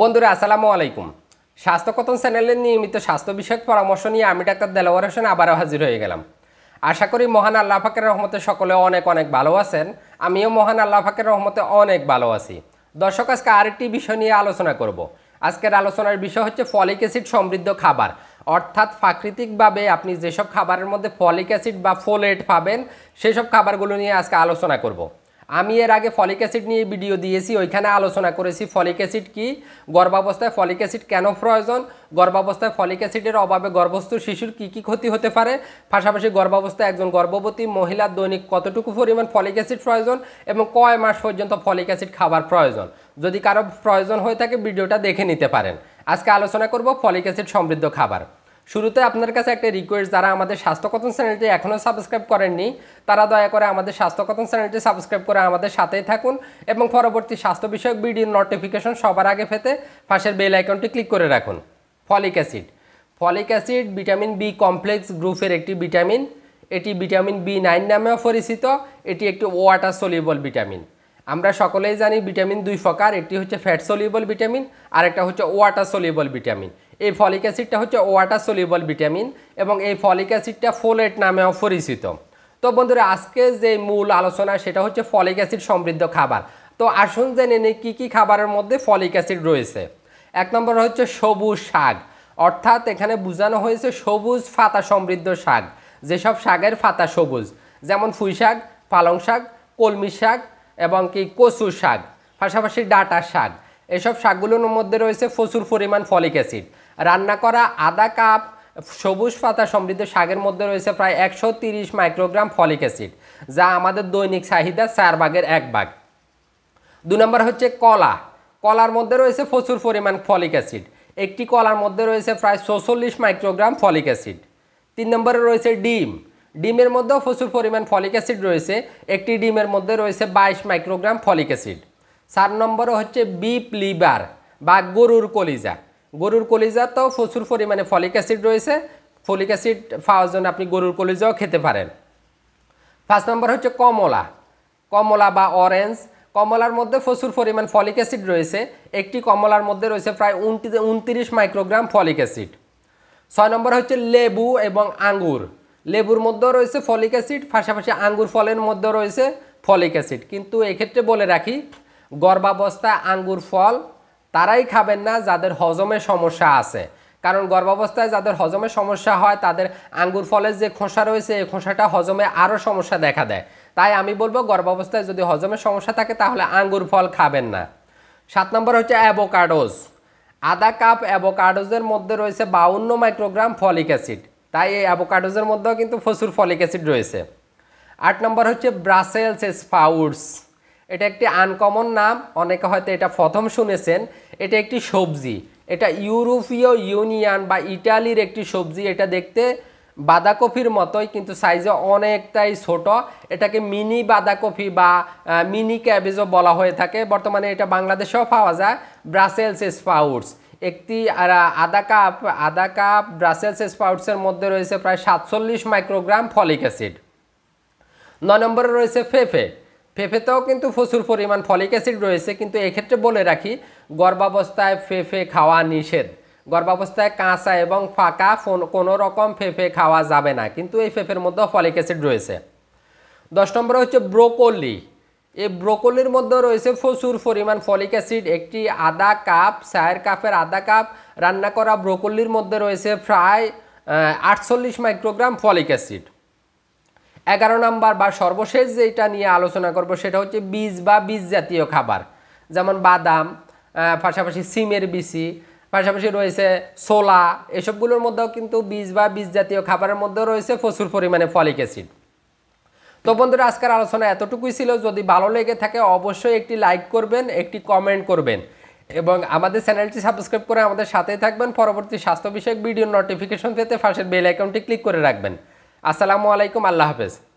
বন্ধুরা আসসালামু আলাইকুম স্বাস্থ্যকতন চ্যানেলের নিয়মিত স্বাস্থ্য বিষয়ক পরামর্শ নিয়ে আমি ডাক্তার দেলোয়ার হোসেন আবারও হাজির হয়ে গেলাম আশা করি মহান আল্লাহ ফাকের রহমতে সকলে অনেক অনেক ভালো আছেন আমিও মহান আল্লাহ ফাকের রহমতে অনেক ভালো আছি দর্শক আজকে আরেকটি বিষয় নিয়ে আলোচনা করব। আজকের আলোচনার বিষয় হচ্ছে ফলিক অ্যাসিড সমৃদ্ধ খাবার অর্থাৎ প্রাকৃতিকভাবে আপনি যেসব খাবারের মধ্যে ফলিক অ্যাসিড বা ফোলেট পাবেন সেসব খাবারগুলো নিয়ে আজকে আলোচনা করব। আমি এর আগে ফলিক অ্যাসিড নিয়ে ভিডিও দিয়েছি ওইখানে আলোচনা করেছি ফলিক অ্যাসিড কী গর্ভাবস্থায় ফলিক অ্যাসিড কেন প্রয়োজন গর্ভাবস্থায় ফলিক অ্যাসিডের অভাবে গর্ভস্থ শিশুর কি কি ক্ষতি হতে পারে পাশাপাশি গর্ভাবস্থায় একজন গর্ভবতী মহিলার দৈনিক কতটুকু পরিমাণ ফলিক অ্যাসিড প্রয়োজন এবং কয় মাস পর্যন্ত ফলিক অ্যাসিড খাবার প্রয়োজন যদি কারো প্রয়োজন হয়ে থাকে ভিডিওটা দেখে নিতে পারেন আজকে আলোচনা করব ফলিক অ্যাসিড সমৃদ্ধ খাবার শুরুতে আপনার কাছে একটা রিকোয়েস্ট যারা আমাদের স্বাস্থ্যকথন চ্যানেলটি এখনও সাবস্ক্রাইব করেননি তারা দয়া করে আমাদের স্বাস্থ্যকথন চ্যানেলটি সাবস্ক্রাইব করে আমাদের সাথেই থাকুন এবং পরবর্তী স্বাস্থ্য বিষয়ক ভিডিওর নোটিফিকেশন সবার আগে পেতে পাশের বেল আইকনটি ক্লিক করে রাখুন folic acid folic acid vitamin B complex গ্রুপের একটি ভিটামিন এটি ভিটামিন বি নাইন নামেও পরিচিত এটি একটি ওয়াটার সলিউবল ভিটামিন আমরা সকলেই জানি ভিটামিন দুই প্রকার একটি হচ্ছে ফ্যাট সলিউবল ভিটামিন আর একটা হচ্ছে ওয়াটার সলিউবল ভিটামিন এই ফলিক অ্যাসিডটা হচ্ছে ওয়াটার সলিউবল ভিটামিন এবং এই ফলিক অ্যাসিডটা ফোলেট নামেও পরিচিত তো বন্ধুরা আজকে যে মূল আলোচনা সেটা হচ্ছে ফলিক অ্যাসিড সমৃদ্ধ খাবার তো আসুন জেনে নিই কী কী খাবারের মধ্যে ফলিক অ্যাসিড রয়েছে এক নম্বর হচ্ছে সবুজ শাক অর্থাৎ এখানে বোঝানো হয়েছে সবুজ ফাতা সমৃদ্ধ শাক যেসব শাকের ফাতা সবুজ যেমন ফুই শাক পালং শাক কলমি শাক এবং কি কচু শাক পাশাপাশি ডাটা শাক এসব শাকগুলোর মধ্যে রয়েছে প্রচুর পরিমাণ ফলিক অ্যাসিড রান্না করা আদা কাপ সবুজ পাতা সমৃদ্ধ শাকের মধ্যে রয়েছে প্রায় একশো মাইক্রোগ্রাম ফলিক অ্যাসিড যা আমাদের দৈনিক চাহিদা চার ভাগের এক ভাগ দু নম্বর হচ্ছে কলা কলার মধ্যে রয়েছে প্রচুর পরিমাণ ফলিক অ্যাসিড একটি কলার মধ্যে রয়েছে প্রায় ছচল্লিশ মাইক্রোগ্রাম ফলিক অ্যাসিড তিন নম্বরে রয়েছে ডিম ডিমের মধ্যেও প্রচুর পরিমাণ ফলিক অ্যাসিড রয়েছে একটি ডিমের মধ্যে রয়েছে বাইশ মাইক্রোগ্রাম ফলিক অ্যাসিড চার নম্বরে হচ্ছে বিপ লিভার বা গরুর কলিজা গরুর কলিজাতেও প্রচুর পরিমাণে ফলিক অ্যাসিড রয়েছে ফলিক অ্যাসিড পাওয়ার জন্য আপনি গরুর কলিজাও খেতে পারেন পাঁচ নম্বর হচ্ছে কমলা কমলা বা অরেঞ্জ কমলার মধ্যে প্রচুর পরিমাণ ফলিক অ্যাসিড রয়েছে একটি কমলার মধ্যে রয়েছে প্রায় উনত্রিশ মাইক্রোগ্রাম ফলিক অ্যাসিড ছয় নম্বর হচ্ছে লেবু এবং আঙ্গুর লেবুর মধ্যেও রয়েছে ফলিক অ্যাসিড পাশাপাশি আঙ্গুর ফলের মধ্যে রয়েছে ফলিক অ্যাসিড কিন্তু এক্ষেত্রে বলে রাখি গর্ভাবস্থায় আঙ্গুর ফল তারাই খাবেন না যাদের হজমের সমস্যা আছে কারণ গর্ভাবস্থায় যাদের হজমের সমস্যা হয় তাদের আঙ্গুর ফলের যে খোসা রয়েছে এই খোসাটা হজমে আরও সমস্যা দেখা দেয় তাই আমি বলবো গর্ভাবস্থায় যদি হজমের সমস্যা থাকে তাহলে আঙ্গুর ফল খাবেন না সাত নম্বর হচ্ছে অ্যাভোকাডোস আধা কাপ অ্যাভোকাডোজের মধ্যে রয়েছে বাউন্ন মাইক্রোগ্রাম ফলিক অ্যাসিড তাই এই অ্যাভোকাডোজের মধ্যেও কিন্তু প্রচুর ফলিক অ্যাসিড রয়েছে আট নম্বর হচ্ছে ব্রাসেলস স্পাউডস এটা একটি আনকমন নাম অনেকে হয়তো এটা প্রথম শুনেছেন এটা একটি সবজি এটা ইউরোপীয় ইউনিয়ন বা ইটালির একটি সবজি এটা দেখতে বাঁধাকপির মতোই কিন্তু সাইজে অনেকটাই ছোট এটাকে মিনি বাঁধাকপি বা মিনি ক্যাবেজও বলা হয়ে থাকে বর্তমানে এটা বাংলাদেশেও পাওয়া যায় ব্রাসেলস স্পাউডস একটি আধা কাপ আধা কাপ ব্রাসেলস স্পাউটসের মধ্যে রয়েছে প্রায় সাতচল্লিশ মাইক্রোগ্রাম ফলিক অ্যাসিড নয় নম্বরে রয়েছে ফেফে ফেফেতেও কিন্তু প্রচুর পরিমাণ ফলিক অ্যাসিড রয়েছে কিন্তু এক্ষেত্রে বলে রাখি গর্ভাবস্থায় ফেফে খাওয়া নিষেধ গর্ভাবস্থায় কাঁচা এবং ফাঁকা কোনো রকম ফেফে খাওয়া যাবে না কিন্তু এই ফেফের মধ্যেও ফলিক অ্যাসিড রয়েছে দশ নম্বরে হচ্ছে ব্রোকলি এই ব্রোকলির মধ্যে রয়েছে প্রচুর পরিমাণ ফলিক অ্যাসিড একটি আদা কাপ চায়ের কাপের আদা কাপ রান্না করা ব্রোকলির মধ্যে রয়েছে প্রায় আটচল্লিশ মাইক্রোগ্রাম ফলিক অ্যাসিড এগারো নাম্বার বা সর্বশেষ যেটা নিয়ে আলোচনা করব সেটা হচ্ছে বীজ বা বীজ জাতীয় খাবার যেমন বাদাম পাশাপাশি সিমের বিসি পাশাপাশি রয়েছে ছোলা এসবগুলোর মধ্যেও কিন্তু বীজ বা বীজ জাতীয় খাবারের মধ্যেও রয়েছে প্রচুর পরিমাণে ফলিক অ্যাসিড তো বন্ধুরা আজকের আলোচনা এতটুকুই ছিল যদি ভালো লেগে থাকে অবশ্যই একটি লাইক করবেন একটি কমেন্ট করবেন এবং আমাদের চ্যানেলটি সাবস্ক্রাইব করে আমাদের সাথেই থাকবেন পরবর্তী স্বাস্থ্য বিষয়ক ভিডিও নোটিফিকেশন পেতে ফার্স্টের বেল আইকনটি ক্লিক করে রাখবেন আসসালামু আলাইকুম আল্লাহ হাফেজ